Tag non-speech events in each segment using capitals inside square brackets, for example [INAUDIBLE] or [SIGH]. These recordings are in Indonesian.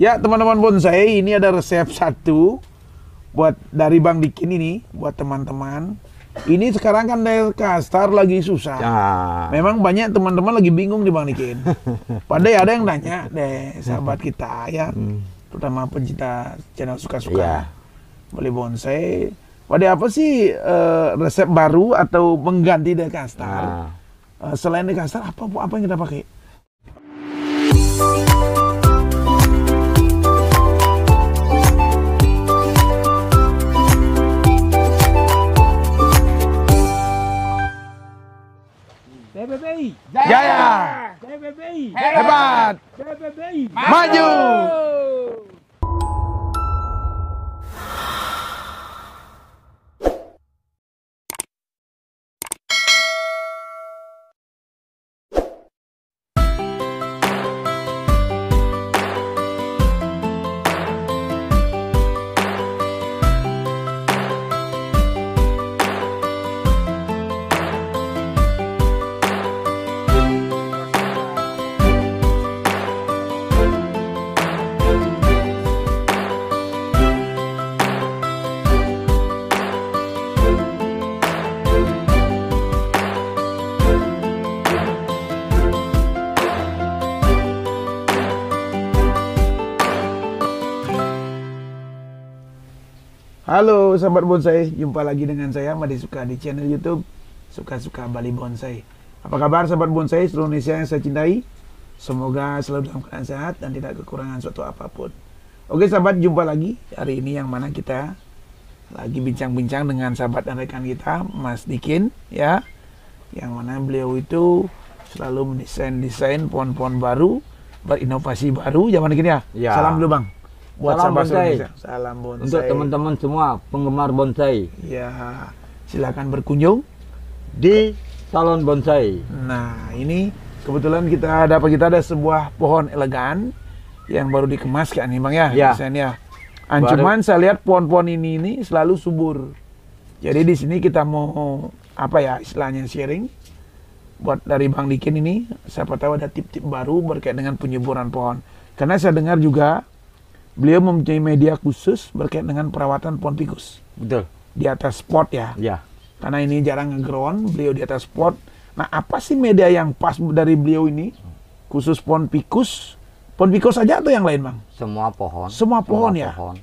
Ya, teman-teman bonsai, ini ada resep satu buat dari Bang Dikin ini buat teman-teman. Ini sekarang kan dari kastar lagi susah. Ya. Memang banyak teman-teman lagi bingung di Bang Dikin. [LAUGHS] Padahal ya ada yang nanya deh sahabat kita ya, hmm. terutama pencinta channel suka-suka. Ya. Boleh bonsai. Pada apa sih uh, resep baru atau mengganti dari kastar? Nah. Uh, eh, selain dari kastar apa apa yang kita pakai? PBBI Jaya! PBBI hebat! PBBI maju! Halo sahabat bonsai, jumpa lagi dengan saya Madi Suka di channel YouTube Suka-suka Bali Bonsai. Apa kabar sahabat bonsai seluruh Indonesia yang saya cintai? Semoga selalu dalam keadaan sehat dan tidak kekurangan suatu apapun. Oke sahabat, jumpa lagi hari ini yang mana kita lagi bincang-bincang dengan sahabat dan rekan kita Mas Dikin ya. Yang mana beliau itu selalu mendesain-desain pohon-pohon baru, berinovasi baru zaman kini ya. ya. Salam dulu Bang buat salam sahabat bonsai. Indonesia. Salam bonsai. Untuk teman-teman semua penggemar bonsai. Ya, silakan berkunjung di Salon Bonsai. Nah, ini kebetulan kita dapat kita ada sebuah pohon elegan yang baru dikemas kan nih Bang ya, ya. desainnya. Ancuman saya lihat pohon-pohon ini ini selalu subur. Jadi di sini kita mau apa ya istilahnya sharing buat dari Bang Dikin ini siapa tahu ada tip-tip baru berkait dengan penyuburan pohon. Karena saya dengar juga beliau mempunyai media khusus berkait dengan perawatan pohon tikus. Betul. Di atas spot ya. Ya. Karena ini jarang ngeground, beliau di atas spot. Nah, apa sih media yang pas dari beliau ini? Khusus pohon tikus. Pohon tikus saja atau yang lain, Bang? Semua pohon. Semua pohon Semua ya. Pohon.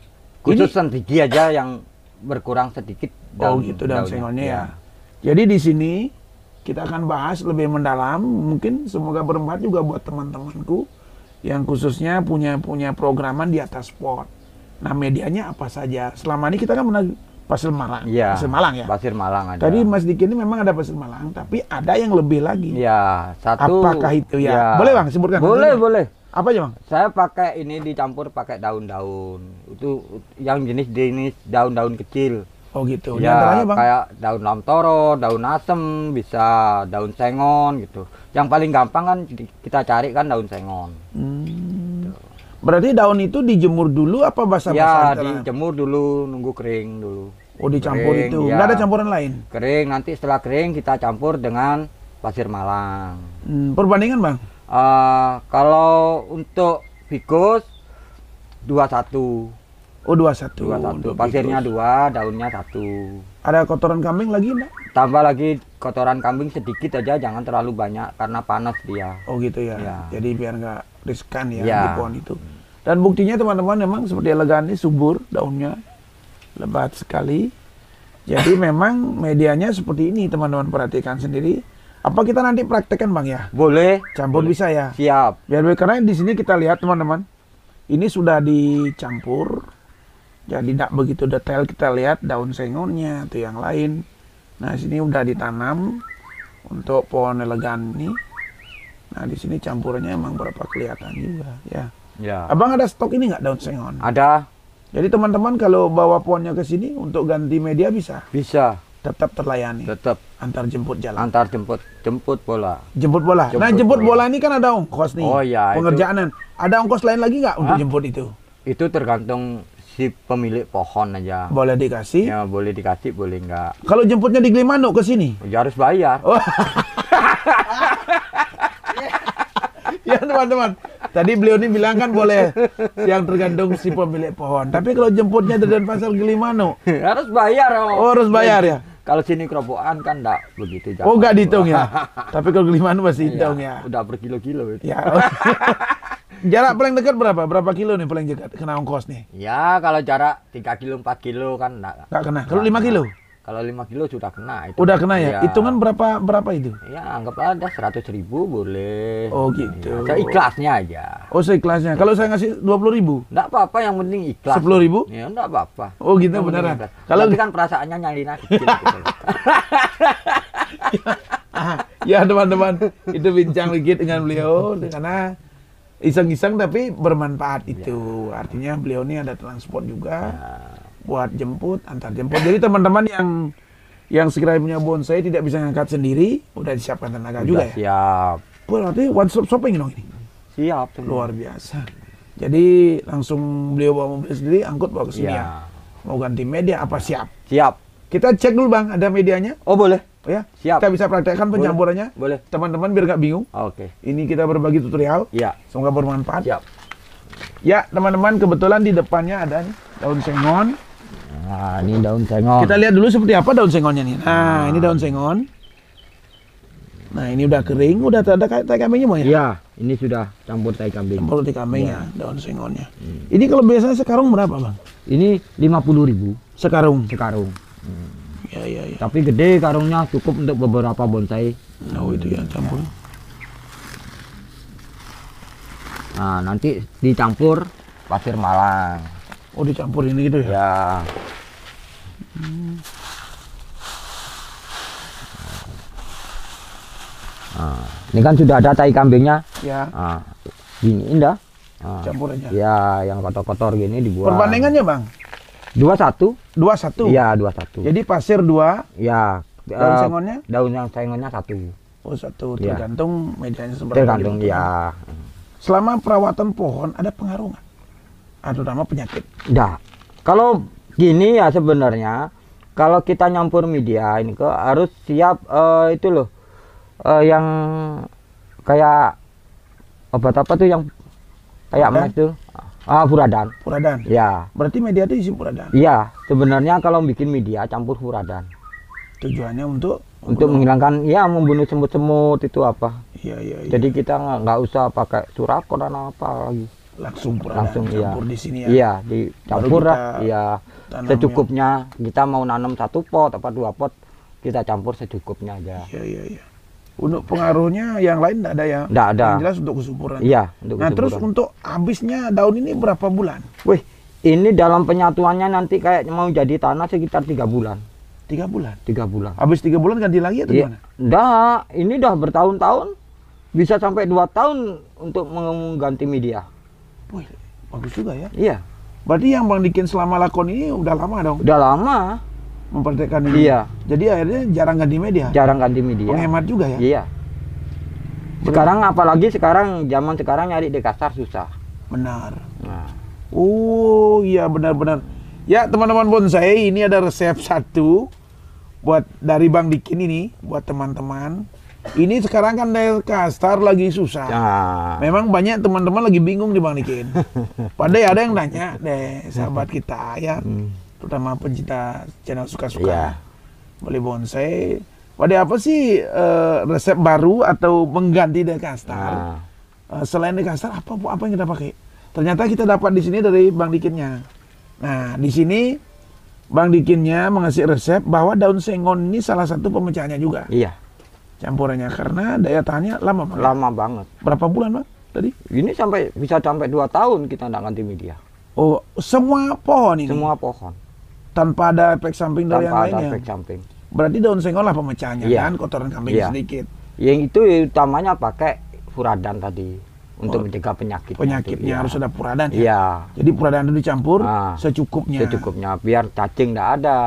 Khusus sentigi aja yang berkurang sedikit daun, Oh, gitu daun, ya. ya. Jadi di sini kita akan bahas lebih mendalam, mungkin semoga bermanfaat juga buat teman-temanku yang khususnya punya punya programan di atas sport. Nah medianya apa saja? Selama ini kita kan pernah Pasir Malang, ya, Pasir Malang ya. Pasir Malang aja. Tadi Mas Diki ini memang ada Pasir Malang, tapi ada yang lebih lagi. Ya satu. Apakah itu ya? ya. Boleh bang, sebutkan. Boleh nanti. boleh. Apa aja bang? Saya pakai ini dicampur pakai daun-daun. Itu yang jenis jenis daun-daun kecil. Oh gitu. Ya, bang? kayak daun lamtoro, daun asem, bisa daun sengon gitu. Yang paling gampang kan kita cari kan daun sengon. Hmm. Gitu. Berarti daun itu dijemur dulu apa basah-basah? Ya, dijemur dulu, nunggu kering dulu. Oh dicampur kering, itu, ya. ada campuran lain? Kering, nanti setelah kering kita campur dengan pasir malang. Hmm, perbandingan bang? Uh, kalau untuk dua satu. Oh 21. satu Pasirnya dua, daunnya satu. Ada kotoran kambing lagi enggak? Tambah lagi kotoran kambing sedikit aja, jangan terlalu banyak karena panas dia. Oh gitu ya. ya. Jadi biar nggak riskan ya, ya di pohon itu. Dan buktinya teman-teman memang seperti elegan ini subur daunnya lebat sekali. Jadi [COUGHS] memang medianya seperti ini teman-teman perhatikan sendiri. Apa kita nanti praktekkan bang ya? Boleh. Campur Boleh. bisa ya. Siap. Biar karena di sini kita lihat teman-teman, ini sudah dicampur jadi tidak begitu detail kita lihat daun sengonnya atau yang lain nah di sini udah ditanam untuk pohon elegan ini nah di sini campurannya emang berapa kelihatan juga ya ya abang ada stok ini nggak daun sengon ada jadi teman-teman kalau bawa pohonnya ke sini untuk ganti media bisa bisa tetap terlayani tetap antar jemput jalan antar jemput jemput bola jemput bola jemput nah jemput bola. bola ini kan ada ongkos nih oh ya pengerjaan ada ongkos lain lagi nggak untuk jemput itu itu tergantung si pemilik pohon aja. Boleh dikasih? Ya, boleh dikasih, boleh enggak. Kalau jemputnya di Glimano ke sini? Ya harus bayar. Oh. [LAUGHS] ya teman-teman, tadi beliau ini bilang kan boleh yang tergantung si pemilik pohon. Tapi kalau jemputnya dari Denpasar Glimano? harus bayar. Oh, oh harus bayar ya? Kalau sini kerobokan kan enggak begitu Oh, enggak dihitung ya. [LAUGHS] Tapi kalau Glimano masih iya, hitung ya. Udah per kilo-kilo itu. Ya. [LAUGHS] Jarak paling dekat berapa? Berapa kilo nih paling dekat kena ongkos nih? Ya kalau jarak 3 kilo 4 kilo kan enggak. Enggak kena. Kalau 5 kilo? Kalau 5 kilo sudah kena itu. Udah kena ya? Iya. Hitungan ya. berapa berapa itu? Ya anggap ada 100 ribu boleh. Oh gitu. Ya, ikhlasnya aja. Oh saya ikhlasnya. Kalau saya ngasih 20 ribu? Enggak apa-apa yang penting ikhlas. 10 ribu? Ya enggak apa-apa. Oh gitu yang beneran. Kalau Tapi kan perasaannya nyalina kecil. gitu. [LAUGHS] ya teman-teman itu bincang dikit dengan beliau karena iseng-iseng tapi bermanfaat iya. itu. Artinya beliau ini ada transport juga ya. buat jemput, antar jemput. Jadi teman-teman yang yang segera punya bonsai tidak bisa ngangkat sendiri, udah disiapkan tenaga udah juga siap. ya. Siap. Berarti one stop shopping dong ini. Siap. Teman. Luar biasa. Jadi langsung beliau bawa mobil sendiri, angkut bawa ke sini ya. ya. Mau ganti media apa siap? Siap. Kita cek dulu bang, ada medianya? Oh boleh. Ya, siap. Kita bisa praktekkan pencampurannya. Boleh. Teman-teman biar nggak bingung. Oke. Okay. Ini kita berbagi tutorial. Ya. Semoga bermanfaat. Siap. Ya, teman-teman kebetulan di depannya ada nih, daun sengon. Nah, ini daun sengon. Kita lihat dulu seperti apa daun sengonnya nih. Nah, nah. ini daun sengon. Nah, ini udah kering, udah ada tai kambingnya mau ya? ya ini sudah campur tai kambing. Campur tai kambingnya, ya. daun sengonnya. Hmm. Ini kalau biasanya sekarung berapa, Bang? Ini lima puluh ribu sekarung. Sekarung. Hmm. Ya, ya, ya. Tapi gede karungnya cukup untuk beberapa bonsai. Oh itu ya campur. Ya. Nah nanti dicampur pasir malang. Oh dicampur ini gitu ya? Ya. Hmm. Nah, ini kan sudah ada tai kambingnya. Ya. Nah, gini indah. Nah, Campur aja. Ya, yang kotor-kotor gini dibuat. Perbandingannya, Bang. Dua satu. Dua satu. Iya dua satu. Jadi pasir dua. Iya. Daun uh, eh, sengonnya? Daun yang sengonnya satu. Oh satu. Iya. Tergantung ya. medianya seperti Tergantung ya. Selama perawatan pohon ada pengaruh nggak? Ada ah, nama penyakit? Enggak. Kalau gini ya sebenarnya kalau kita nyampur media ini ke harus siap uh, itu loh uh, yang kayak obat apa tuh yang kayak mana tuh Ah, Furadan. Furadan. Ya. Berarti media itu isi Furadan. Iya, sebenarnya kalau bikin media campur Furadan. Tujuannya untuk membunuh. untuk menghilangkan ya membunuh semut-semut itu apa? Iya, iya, iya. Jadi kita nggak usah pakai surat dan apa lagi. Langsung Furadan Langsung, iya. campur iya. di sini ya. Iya, dicampur lah. Iya. Ya? Secukupnya kita mau nanam satu pot apa dua pot kita campur secukupnya aja. Iya, iya, iya untuk pengaruhnya yang lain tidak ada ya? Tidak ada. Yang jelas untuk kesuburan. Iya. Untuk nah kesuburan. terus untuk habisnya daun ini berapa bulan? Wih, ini dalam penyatuannya nanti kayak mau jadi tanah sekitar tiga bulan. Tiga bulan? Tiga bulan. Habis tiga bulan ganti lagi atau ya, gimana? Dah, ini dah bertahun-tahun. Bisa sampai dua tahun untuk mengganti media. Wih, bagus juga ya? Iya. Berarti yang Bang Dikin selama lakon ini udah lama dong? Udah lama mempertekan ini. Iya. Jadi akhirnya jarang ganti media. Jarang ganti media. Menghemat juga ya. Iya. Sekarang Benar. apalagi sekarang zaman sekarang nyari di kasar susah. Benar. Nah. Oh iya benar-benar. Ya teman-teman bonsai ini ada resep satu buat dari Bang Dikin ini buat teman-teman. Ini sekarang kan dari kastar lagi susah. Ya. Memang banyak teman-teman lagi bingung di Bang Dikin. [LAUGHS] Padahal ada yang nanya deh sahabat kita ya. Hmm terutama pencinta channel suka-suka yeah. boleh bonsai pada apa sih uh, resep baru atau mengganti dekastar nah. uh, selain dekastar apa apa yang kita pakai ternyata kita dapat di sini dari bang dikinnya nah di sini bang dikinnya mengasih resep bahwa daun sengon ini salah satu pemecahnya juga iya campurannya karena daya tahannya lama banget lama banget berapa bulan bang tadi ini sampai bisa sampai dua tahun kita tidak ganti media oh semua pohon ini semua pohon tanpa ada efek samping dari tanpa yang ada efek samping. Berarti daun singkong lah pemecahnya yeah. kan kotoran kambing yeah. sedikit. Yang itu utamanya pakai furadan tadi untuk oh. mencegah penyakit. Penyakitnya ya. harus ada puradan. Ya? Iya. Ya. Jadi furadan itu dicampur nah, secukupnya. Secukupnya biar cacing tidak ada,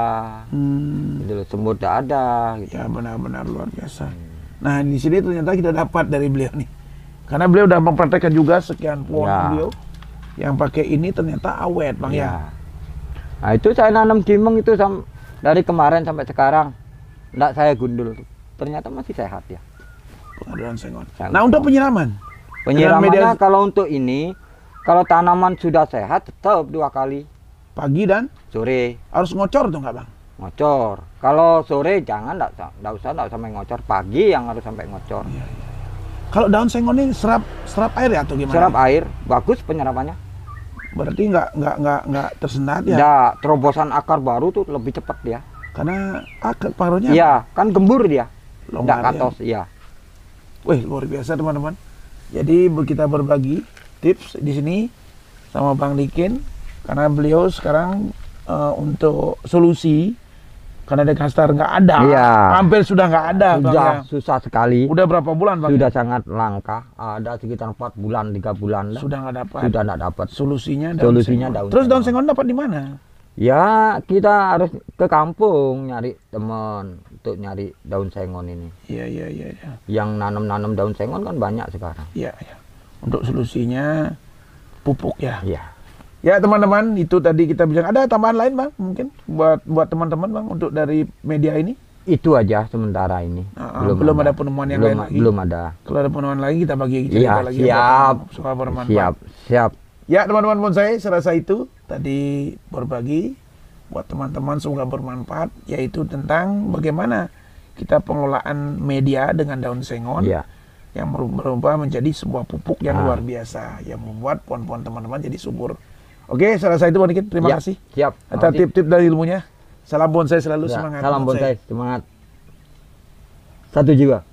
hmm. gitu, semut tidak ada. Gitu. Ya benar-benar luar biasa. Hmm. Nah di sini ternyata kita dapat dari beliau nih, karena beliau udah mempraktekkan juga sekian pohon yeah. beliau yang pakai ini ternyata awet bang yeah. ya. Iya. Nah, itu saya nanam kimeng itu sam dari kemarin sampai sekarang enggak saya gundul. Ternyata masih sehat ya. Kemudian sengon. sengon. Nah, untuk penyiraman. Penyiramannya media... kalau untuk ini kalau tanaman sudah sehat tetap dua kali. Pagi dan sore. Harus ngocor tuh nggak bang? Ngocor. Kalau sore jangan enggak usah enggak sampai ngocor. Pagi yang harus sampai ngocor. Iya, iya. Kalau daun sengon ini serap serap air ya atau gimana? Serap air, bagus penyerapannya. Berarti nggak nggak nggak nggak tersendat ya? Ya, terobosan akar baru tuh lebih cepat dia. Karena akar paruhnya? Iya, kan gembur dia. nggak ya? katos ya. iya. Wih luar biasa teman-teman. Jadi kita berbagi tips di sini sama Bang Dikin karena beliau sekarang uh, untuk solusi karena kastar nggak ada. Iya. Hampir sudah nggak ada. Sudah bang, ya. susah sekali. Udah berapa bulan bang? Sudah ya? sangat langka. Ada sekitar empat bulan, tiga bulan. Lah. Sudah nggak dapat. Sudah nggak dapat. Solusinya. Daun Solusinya daun. Terus daun sengon dapat di mana? Ya kita harus ke kampung nyari teman untuk nyari daun sengon ini. Iya iya iya. Ya. Yang nanam-nanam daun sengon kan banyak sekarang. Iya iya. Untuk solusinya pupuk ya. Iya Ya teman-teman, itu tadi kita bilang ada tambahan lain bang, mungkin buat buat teman-teman bang untuk dari media ini. Itu aja sementara ini. Uh, belum, belum ada. ada penemuan yang belum, lain lagi. Belum ada. Kalau ada penemuan lagi kita bagi cerita ya, lagi. Siap. Ya, soal bermanfaat. Siap. Siap. Ya teman-teman bonsai, serasa itu tadi berbagi buat teman-teman semoga bermanfaat, yaitu tentang bagaimana kita pengelolaan media dengan daun sengon. Ya yang berubah menjadi sebuah pupuk yang nah. luar biasa yang membuat pohon-pohon teman-teman jadi subur. Oke, salah saya itu Bonikin. Terima ya, kasih. Siap. Atas tip-tip dari ilmunya. Salam bonsai selalu ya, semangat. Salam bonsai, bonsai semangat. Satu jiwa.